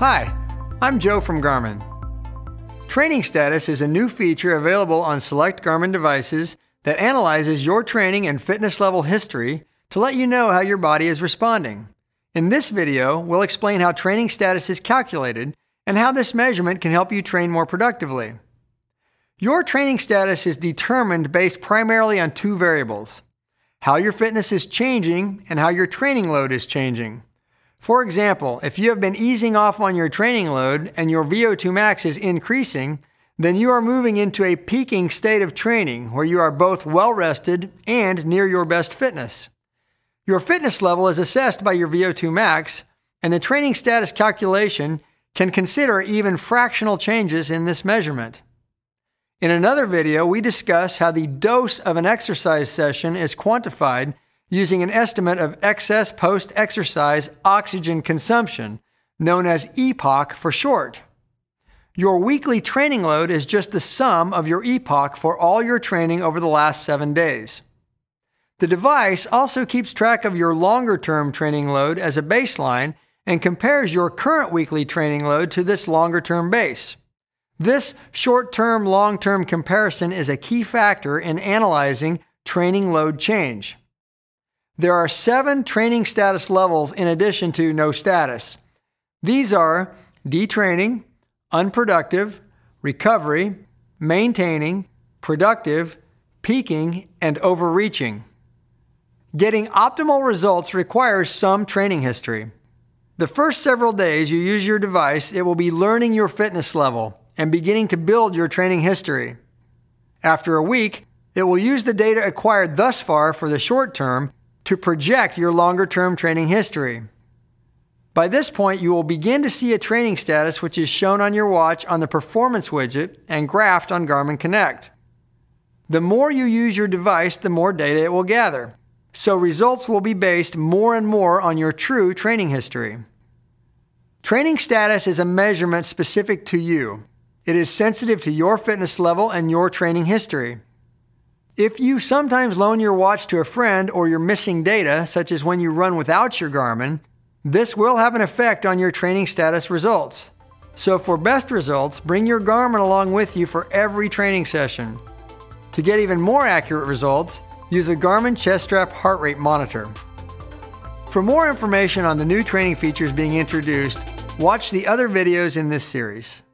Hi, I'm Joe from Garmin. Training Status is a new feature available on select Garmin devices that analyzes your training and fitness level history to let you know how your body is responding. In this video, we'll explain how training status is calculated and how this measurement can help you train more productively. Your training status is determined based primarily on two variables, how your fitness is changing and how your training load is changing. For example, if you have been easing off on your training load and your VO2 max is increasing, then you are moving into a peaking state of training where you are both well rested and near your best fitness. Your fitness level is assessed by your VO2 max, and the training status calculation can consider even fractional changes in this measurement. In another video, we discuss how the dose of an exercise session is quantified using an estimate of excess post exercise oxygen consumption, known as EPOC for short. Your weekly training load is just the sum of your EPOC for all your training over the last seven days. The device also keeps track of your longer term training load as a baseline and compares your current weekly training load to this longer term base. This short term long term comparison is a key factor in analyzing training load change. There are seven training status levels in addition to no status. These are detraining, unproductive, recovery, maintaining, productive, peaking, and overreaching. Getting optimal results requires some training history. The first several days you use your device, it will be learning your fitness level and beginning to build your training history. After a week, it will use the data acquired thus far for the short term to project your longer term training history. By this point, you will begin to see a training status which is shown on your watch on the performance widget and graphed on Garmin Connect. The more you use your device, the more data it will gather. So results will be based more and more on your true training history. Training status is a measurement specific to you. It is sensitive to your fitness level and your training history. If you sometimes loan your watch to a friend or you're missing data, such as when you run without your Garmin, this will have an effect on your training status results. So for best results, bring your Garmin along with you for every training session. To get even more accurate results, use a Garmin chest strap heart rate monitor. For more information on the new training features being introduced, watch the other videos in this series.